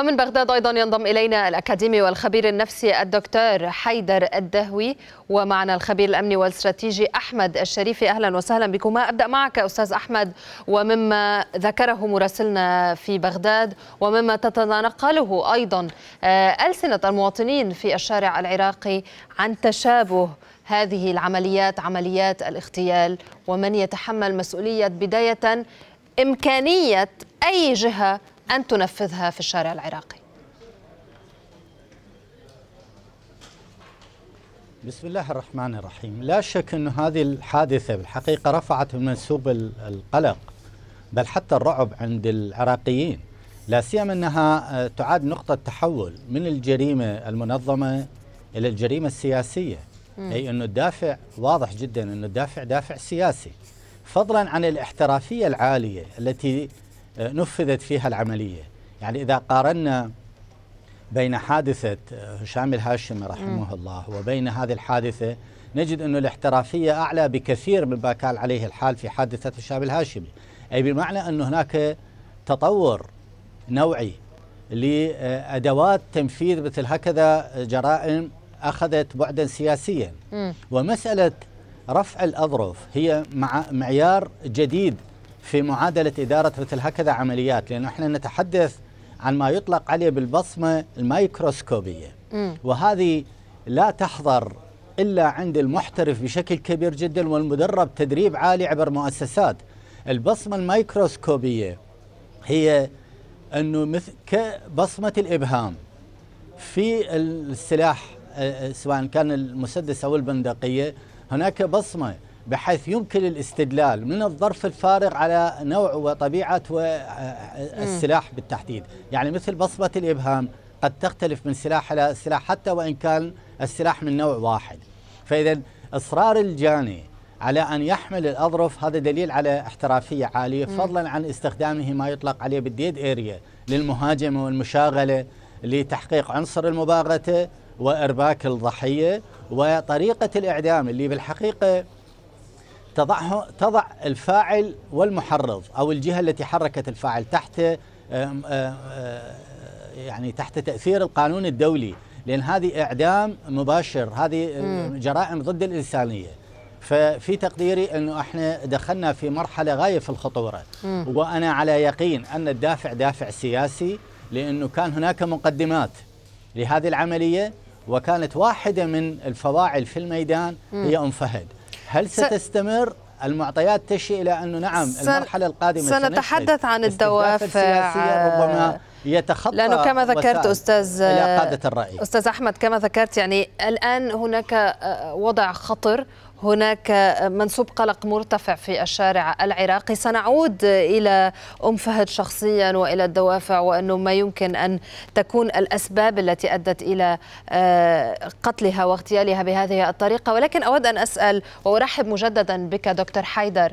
ومن بغداد أيضا ينضم إلينا الأكاديمي والخبير النفسي الدكتور حيدر الدهوي ومعنا الخبير الأمني والاستراتيجي أحمد الشريفي أهلا وسهلا بكما أبدأ معك أستاذ أحمد ومما ذكره مراسلنا في بغداد ومما تتناقله أيضا آه، ألسنة المواطنين في الشارع العراقي عن تشابه هذه العمليات عمليات الاغتيال ومن يتحمل مسؤولية بداية إمكانية أي جهة أن تنفذها في الشارع العراقي بسم الله الرحمن الرحيم لا شك أن هذه الحادثة بالحقيقة رفعت من منسوب القلق بل حتى الرعب عند العراقيين لا سيما أنها آه، تعاد نقطة تحول من الجريمة المنظمة إلى الجريمة السياسية م. أي أنه الدافع واضح جدا أنه الدافع دافع سياسي فضلا عن الاحترافية العالية التي آه، نفذت فيها العملية يعني إذا قارنا بين حادثة آه، هشام الهاشمي رحمه م. الله وبين هذه الحادثة نجد أن الاحترافية أعلى بكثير مما كان عليه الحال في حادثة هشام الهاشمي أي بمعنى أن هناك تطور نوعي لأدوات تنفيذ مثل هكذا جرائم أخذت بعدا سياسيا م. ومسألة رفع الأظرف هي مع معيار جديد في معادلة إدارة مثل هكذا عمليات لأنه إحنا نتحدث عن ما يطلق عليه بالبصمة الميكروسكوبية وهذه لا تحضر إلا عند المحترف بشكل كبير جدا والمدرب تدريب عالي عبر مؤسسات البصمة الميكروسكوبية هي أنه مثل كبصمة الإبهام في السلاح آه، آه، سواء كان المسدس أو البندقية هناك بصمة بحيث يمكن الاستدلال من الظرف الفارغ على نوع وطبيعة السلاح بالتحديد يعني مثل بصمة الإبهام قد تختلف من سلاح إلى سلاح حتى وإن كان السلاح من نوع واحد فإذا إصرار الجاني على أن يحمل الأظرف هذا دليل على احترافية عالية فضلا عن استخدامه ما يطلق عليه بالديد إيريا للمهاجمة والمشاغلة لتحقيق عنصر المباغتة وإرباك الضحية وطريقة الإعدام اللي بالحقيقة تضعه تضع الفاعل والمحرض أو الجهة التي حركت الفاعل تحت آه، يعني تحت تأثير القانون الدولي لأن هذه إعدام مباشر هذه جرائم ضد الإنسانية ففي تقديري أنه إحنا دخلنا في مرحلة غاية في الخطورة وأنا على يقين أن الدافع دافع سياسي لأنه كان هناك مقدمات لهذه العملية وكانت واحدة من الفواعل في الميدان هي أم فهد هل ستستمر المعطيات تشي الى انه نعم المرحله القادمه سنتحدث عن الدوافع ربما آه، يتخطى لانه كما ذكرت استاذ الى قاده الراي استاذ احمد كما ذكرت يعني الان هناك آه، وضع خطر هناك منسوب قلق مرتفع في الشارع العراقي سنعود إلى أم فهد شخصيا وإلى الدوافع وأنه ما يمكن أن تكون الأسباب التي أدت إلى آه، قتلها واغتيالها بهذه الطريقة ولكن أود أن أسأل وأرحب مجددا بك دكتور حيدر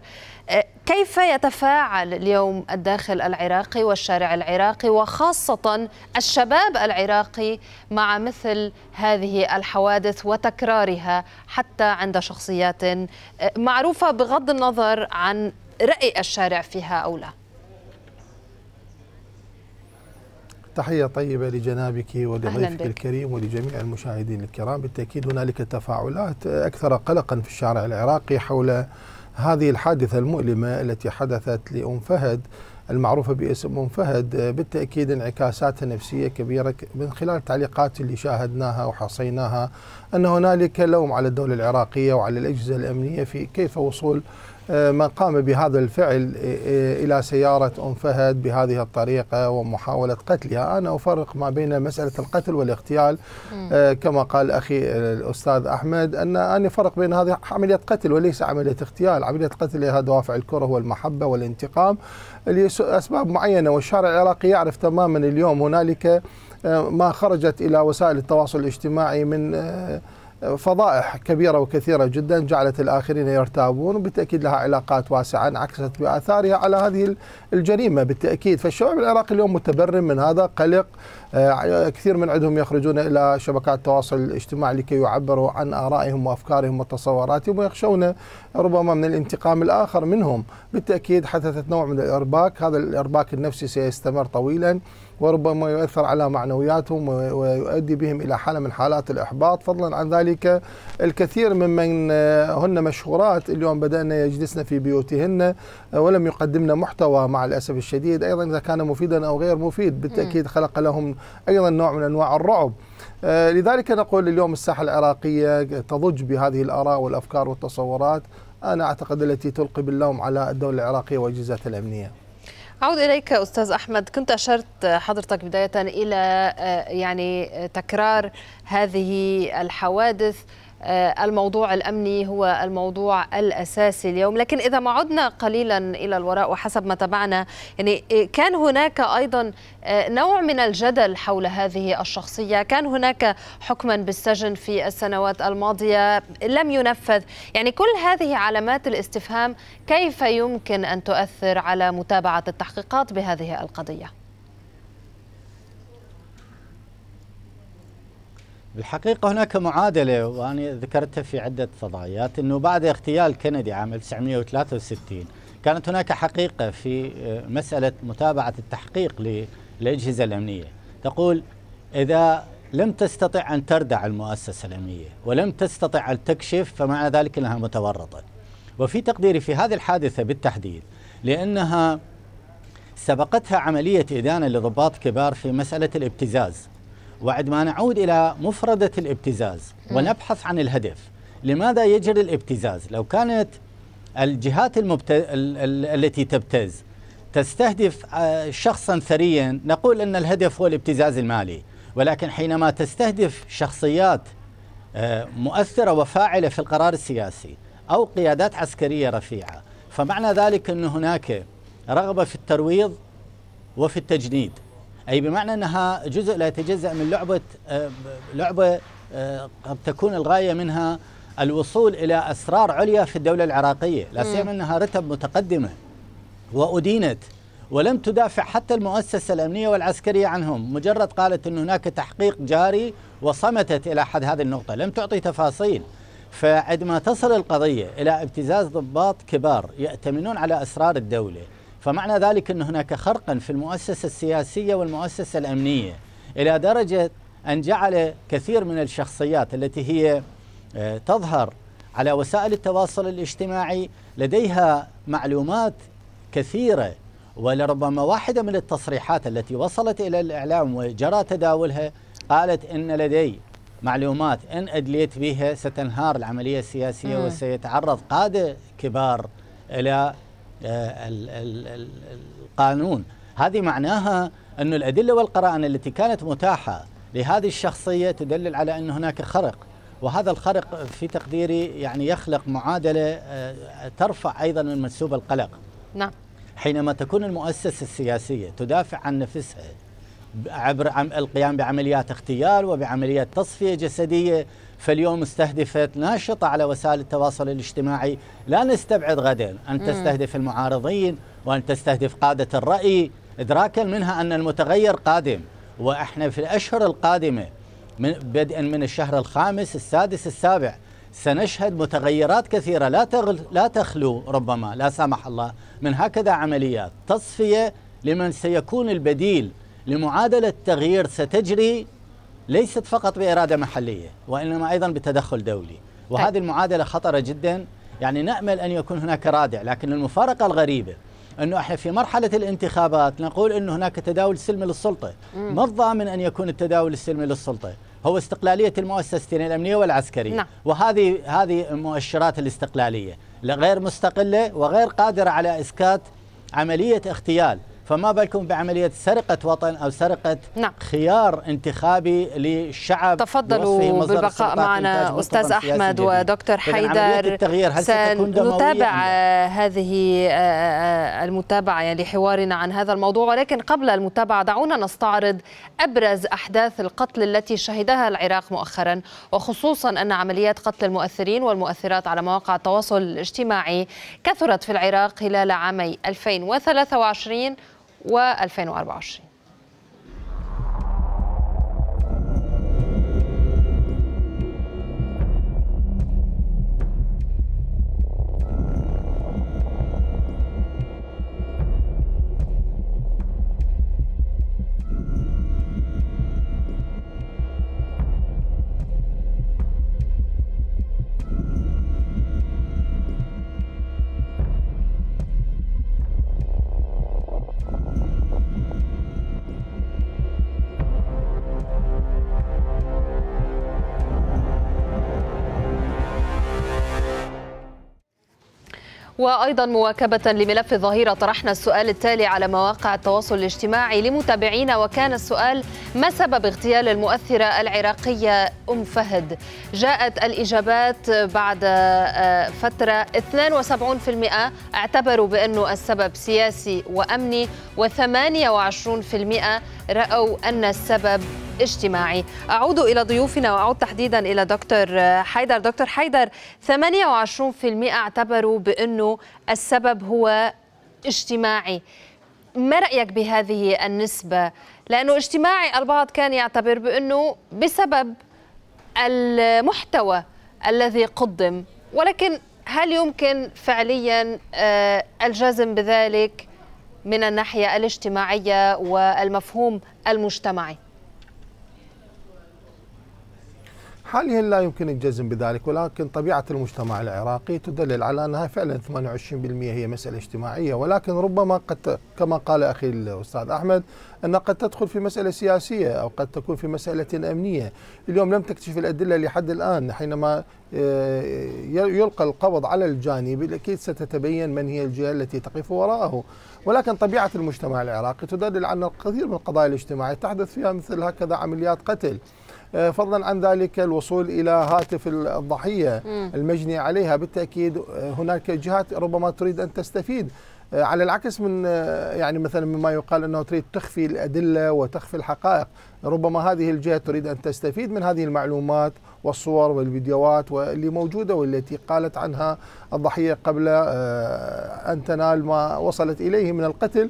آه، كيف يتفاعل اليوم الداخل العراقي والشارع العراقي وخاصة الشباب العراقي مع مثل هذه الحوادث وتكرارها حتى عند شخصية شخصيات آه، معروفة بغض النظر عن رأي الشارع فيها أو لا تحية طيبة لجنابك ولضيفك الكريم ولجميع المشاهدين الكرام بالتأكيد هنالك تفاعلات أكثر قلقا في الشارع العراقي حول هذه الحادثة المؤلمة التي حدثت لأم فهد المعروفة باسم أم فهد بالتأكيد انعكاساتها نفسية كبيرة من خلال التعليقات اللي شاهدناها وحصيناها أن هنالك لوم على الدولة العراقية وعلى الأجهزة الأمنية في كيف وصول آه، من قام بهذا الفعل آه، آه، إلى سيارة أم فهد بهذه الطريقة ومحاولة قتلها أنا أفرق ما بين مسألة القتل والاغتيال كما قال أخي الأستاذ أحمد أن أنا أفرق بين هذه عملية قتل وليس عملية اغتيال عملية قتل لها دوافع الكره والمحبة والانتقام لأسباب معينة والشارع العراقي يعرف تماما اليوم هنالك ما خرجت إلى وسائل التواصل الاجتماعي من فضائح كبيرة وكثيرة جدا جعلت الآخرين يرتابون وبالتأكيد لها علاقات واسعة انعكست بآثارها على هذه الجريمة بالتأكيد فالشعب العراقي اليوم متبرم من هذا قلق آه، كثير من عندهم يخرجون إلى شبكات التواصل الاجتماعي لكي يعبروا عن آرائهم وأفكارهم وتصوراتهم ويخشون ربما من الانتقام الآخر منهم بالتأكيد حدثت نوع من الإرباك هذا الإرباك النفسي سيستمر طويلا وربما يؤثر على معنوياتهم ويؤدي بهم إلى حالة من حالات الإحباط فضلا عن ذلك الكثير ممن آه، هن مشهورات اليوم بدأنا يجلسن في بيوتهن آه، ولم يقدمن محتوى مع الأسف الشديد أيضا إذا كان مفيدا أو غير مفيد بالتأكيد خلق لهم أيضا نوع من أنواع الرعب آه، لذلك نقول اليوم الساحة العراقية تضج بهذه الآراء والأفكار والتصورات أنا أعتقد التي تلقي باللوم على الدولة العراقية وأجهزتها الأمنية أعود إليك أستاذ أحمد كنت أشرت حضرتك بداية إلى آه، يعني تكرار هذه الحوادث آه، الموضوع الأمني هو الموضوع الأساسي اليوم لكن إذا ما عدنا قليلا إلى الوراء وحسب ما تابعنا يعني كان هناك أيضا آه، نوع من الجدل حول هذه الشخصية كان هناك حكما بالسجن في السنوات الماضية لم ينفذ يعني كل هذه علامات الاستفهام كيف يمكن أن تؤثر على متابعة التحقيقات بهذه القضية بالحقيقة هناك معادلة وأنا ذكرتها في عدة فضائيات أنه بعد اغتيال كندي عام 1963 كانت هناك حقيقة في آه، مسألة متابعة التحقيق للأجهزة الأمنية تقول إذا لم تستطع أن تردع المؤسسة الأمنية ولم تستطع أن تكشف فمعنى ذلك أنها متورطة وفي تقديري في هذه الحادثة بالتحديد لأنها سبقتها عملية إدانة لضباط كبار في مسألة الابتزاز وعندما نعود إلى مفردة الابتزاز ونبحث عن الهدف لماذا يجري الابتزاز لو كانت الجهات المبت... التي تبتز تستهدف آه، شخصا ثريا نقول أن الهدف هو الابتزاز المالي ولكن حينما تستهدف شخصيات آه، مؤثرة وفاعلة في القرار السياسي أو قيادات عسكرية رفيعة فمعنى ذلك أن هناك رغبة في الترويض وفي التجنيد أي بمعنى أنها جزء لا يتجزأ من لعبة آه، لعبة آه، قد تكون الغاية منها الوصول إلى أسرار عليا في الدولة العراقية لا سيما أنها رتب متقدمة وأدينت ولم تدافع حتى المؤسسة الأمنية والعسكرية عنهم مجرد قالت أن هناك تحقيق جاري وصمتت إلى حد هذه النقطة لم تعطي تفاصيل فعندما تصل القضية إلى ابتزاز ضباط كبار يأتمنون على أسرار الدولة فمعنى ذلك أن هناك خرقا في المؤسسة السياسية والمؤسسة الأمنية إلى درجة أن جعل كثير من الشخصيات التي هي آه، تظهر على وسائل التواصل الاجتماعي لديها معلومات كثيرة ولربما واحدة من التصريحات التي وصلت إلى الإعلام وجرى تداولها قالت إن لدي معلومات إن أدليت بها ستنهار العملية السياسية وسيتعرض قادة كبار إلى آه، القانون هذه معناها أن الأدلة والقرائن التي كانت متاحة لهذه الشخصية تدلل على أن هناك خرق وهذا الخرق في تقديري يعني يخلق معادلة آه، ترفع أيضا من منسوب القلق نعم حينما تكون المؤسسة السياسية تدافع عن نفسها عبر القيام بعمليات اغتيال وبعمليات تصفية جسدية فاليوم استهدفت ناشطة على وسائل التواصل الاجتماعي لا نستبعد غدا أن تستهدف المعارضين وأن تستهدف قادة الرأي إدراكا منها أن المتغير قادم وإحنا في الأشهر القادمة من بدءا من الشهر الخامس السادس السابع سنشهد متغيرات كثيرة لا, تغل لا تخلو ربما لا سمح الله من هكذا عمليات تصفية لمن سيكون البديل لمعادلة تغيير ستجري ليست فقط بإرادة محلية وإنما أيضا بتدخل دولي طيب. وهذه المعادلة خطرة جدا يعني نأمل أن يكون هناك رادع لكن المفارقة الغريبة أنه إحنا في مرحلة الانتخابات نقول أنه هناك تداول سلمي للسلطة ما الضامن أن يكون التداول السلمي للسلطة هو استقلالية المؤسستين الأمنية والعسكرية نعم. وهذه هذه مؤشرات الاستقلالية غير مستقلة وغير قادرة على إسكات عملية اغتيال فما بالكم بعملية سرقة وطن أو سرقة نعم. خيار انتخابي للشعب تفضلوا بالبقاء معنا أستاذ أحمد ودكتور حيدر سنتابع آه، هذه آه، المتابعة يعني لحوارنا عن هذا الموضوع ولكن قبل المتابعة دعونا نستعرض أبرز أحداث القتل التي شهدها العراق مؤخرا وخصوصا أن عمليات قتل المؤثرين والمؤثرات على مواقع التواصل الاجتماعي كثرت في العراق خلال عامي 2023 و2024 وأيضا مواكبة لملف الظهيرة طرحنا السؤال التالي على مواقع التواصل الاجتماعي لمتابعينا وكان السؤال ما سبب اغتيال المؤثرة العراقية أم فهد؟ جاءت الإجابات بعد آه، فترة 72% اعتبروا بأنه السبب سياسي وأمني و28% رأوا أن السبب اجتماعي أعود إلى ضيوفنا وأعود تحديدا إلى دكتور حيدر دكتور حيدر 28% اعتبروا بأنه السبب هو اجتماعي ما رأيك بهذه النسبة؟ لأنه اجتماعي البعض كان يعتبر بأنه بسبب المحتوى الذي قدم ولكن هل يمكن فعليا آه، الجزم بذلك من الناحيه الاجتماعيه والمفهوم المجتمعي حاليا لا يمكن الجزم بذلك ولكن طبيعة المجتمع العراقي تدلل على أنها فعلا 28% هي مسألة اجتماعية ولكن ربما قد كما قال أخي الأستاذ أحمد أنها قد تدخل في مسألة سياسية أو قد تكون في مسألة أمنية اليوم لم تكتشف الأدلة لحد الآن حينما آه، يلقى القبض على الجانب أكيد ستتبين من هي الجهة التي تقف وراءه ولكن طبيعة المجتمع العراقي تدلل على الكثير من القضايا الاجتماعية تحدث فيها مثل هكذا عمليات قتل آه، فضلا عن ذلك الوصول إلى هاتف الضحية المجني عليها بالتأكيد آه، هناك جهات ربما تريد أن تستفيد آه، على العكس من يعني مثلا مما يقال انه تريد تخفي الادله وتخفي الحقائق، ربما هذه الجهه تريد ان تستفيد من هذه المعلومات والصور والفيديوهات واللي موجوده والتي قالت عنها الضحيه قبل ان تنال ما وصلت اليه من القتل،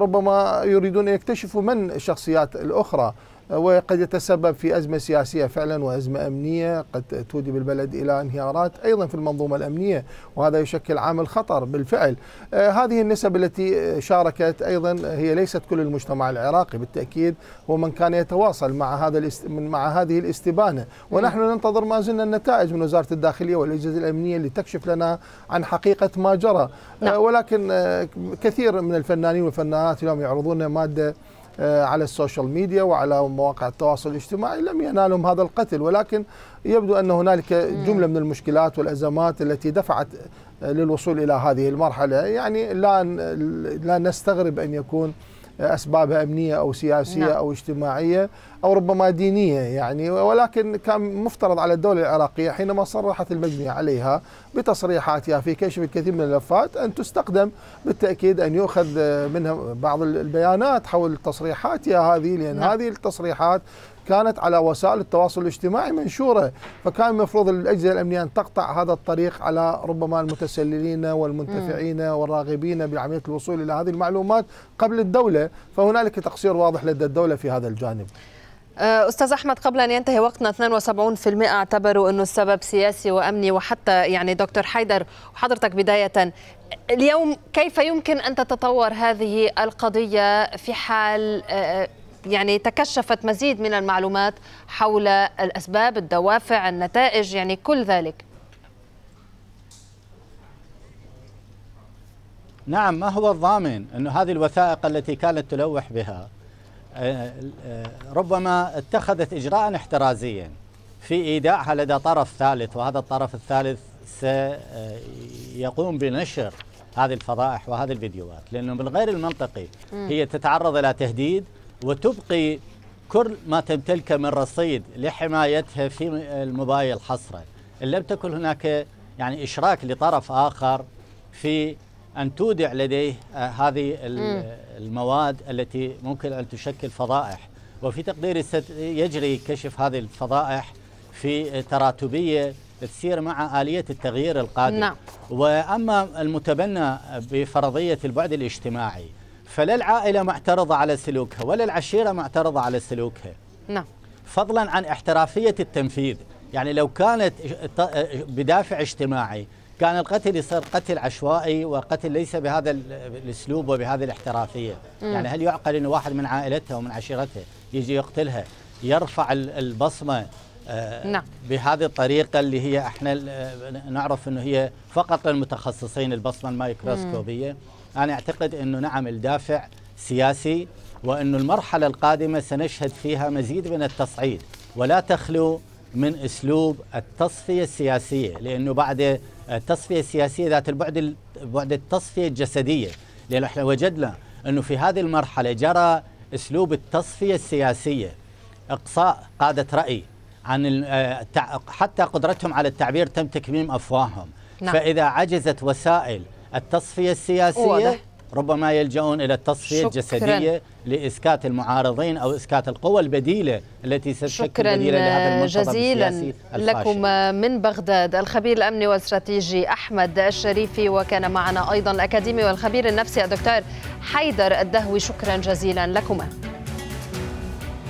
ربما يريدون ان يكتشفوا من الشخصيات الاخرى. وقد يتسبب في أزمة سياسية فعلا وأزمة أمنية قد توجب البلد إلى انهيارات أيضا في المنظومة الأمنية وهذا يشكل عامل خطر بالفعل آه، هذه النسب التي شاركت أيضا هي ليست كل المجتمع العراقي بالتأكيد هو من كان يتواصل مع هذا مع هذه الاستبانة ونحن ننتظر ما زلنا النتائج من وزارة الداخلية والأجهزة الأمنية لتكشف لنا عن حقيقة ما جرى آه، نعم. ولكن آه، كثير من الفنانين والفنانات اليوم يعرضون مادة آه، على السوشيال ميديا وعلى مواقع التواصل الاجتماعي لم ينالهم هذا القتل ولكن يبدو ان هنالك جمله من المشكلات والازمات التي دفعت آه، للوصول الى هذه المرحله يعني لا لا نستغرب ان يكون أسبابها أمنية أو سياسية نعم. أو اجتماعية أو ربما دينية يعني ولكن كان مفترض على الدولة العراقية حينما صرحت المجني عليها بتصريحاتها في كشف الكثير من الملفات أن تستخدم بالتأكيد أن يؤخذ منها بعض البيانات حول تصريحاتها هذه لأن نعم. هذه التصريحات كانت على وسائل التواصل الاجتماعي منشورة فكان المفروض الأجهزة الأمنية أن تقطع هذا الطريق على ربما المتسللين والمنتفعين والراغبين بعملية الوصول إلى هذه المعلومات قبل الدولة فهنالك تقصير واضح لدى الدولة في هذا الجانب آه، استاذ احمد قبل ان ينتهي وقتنا 72% اعتبروا انه السبب سياسي وامني وحتى يعني دكتور حيدر وحضرتك بدايه اليوم كيف يمكن ان تتطور هذه القضيه في حال آه، يعني تكشفت مزيد من المعلومات حول الأسباب الدوافع النتائج يعني كل ذلك نعم ما هو الضامن أن هذه الوثائق التي كانت تلوح بها آه، آه، ربما اتخذت إجراء احترازيا في إيداعها لدى طرف ثالث وهذا الطرف الثالث سيقوم بنشر هذه الفضائح وهذه الفيديوهات لأنه من غير المنطقي هي تتعرض إلى تهديد وتبقي كل ما تمتلكه من رصيد لحمايتها في الموبايل الحصرة إن لم تكن هناك يعني إشراك لطرف آخر في أن تودع لديه آه، هذه المواد التي ممكن أن تشكل فضائح وفي تقديري يجري كشف هذه الفضائح في تراتبية تسير مع آلية التغيير القادم نعم. وأما المتبنى بفرضية البعد الاجتماعي فلا العائلة معترضة على سلوكها ولا العشيرة معترضة على سلوكها نعم فضلا عن احترافية التنفيذ يعني لو كانت بدافع اجتماعي كان القتل يصير قتل عشوائي وقتل ليس بهذا الاسلوب وبهذه الاحترافيه، مم. يعني هل يعقل ان واحد من عائلتها ومن عشيرتها يجي يقتلها، يرفع البصمه آه، نعم. بهذه الطريقه اللي هي احنا نعرف انه هي فقط للمتخصصين البصمه المايكروسكوبيه. مم. أنا أعتقد أنه نعم الدافع سياسي وأن المرحلة القادمة سنشهد فيها مزيد من التصعيد ولا تخلو من أسلوب التصفية السياسية لأنه بعد التصفية السياسية ذات البعد بعد التصفية الجسدية لأنه احنا وجدنا أنه في هذه المرحلة جرى أسلوب التصفية السياسية إقصاء قادة رأي عن حتى قدرتهم على التعبير تم تكميم أفواههم نعم. فإذا عجزت وسائل التصفية السياسية واضح. ربما يلجؤون إلى التصفية شكراً. الجسدية لإسكات المعارضين أو إسكات القوى البديلة التي ستشكل بديلة لهذا المنتظم جزيلا لكم من بغداد الخبير الأمني والاستراتيجي أحمد الشريفي وكان معنا أيضا الأكاديمي والخبير النفسي الدكتور حيدر الدهوي شكرا جزيلا لكما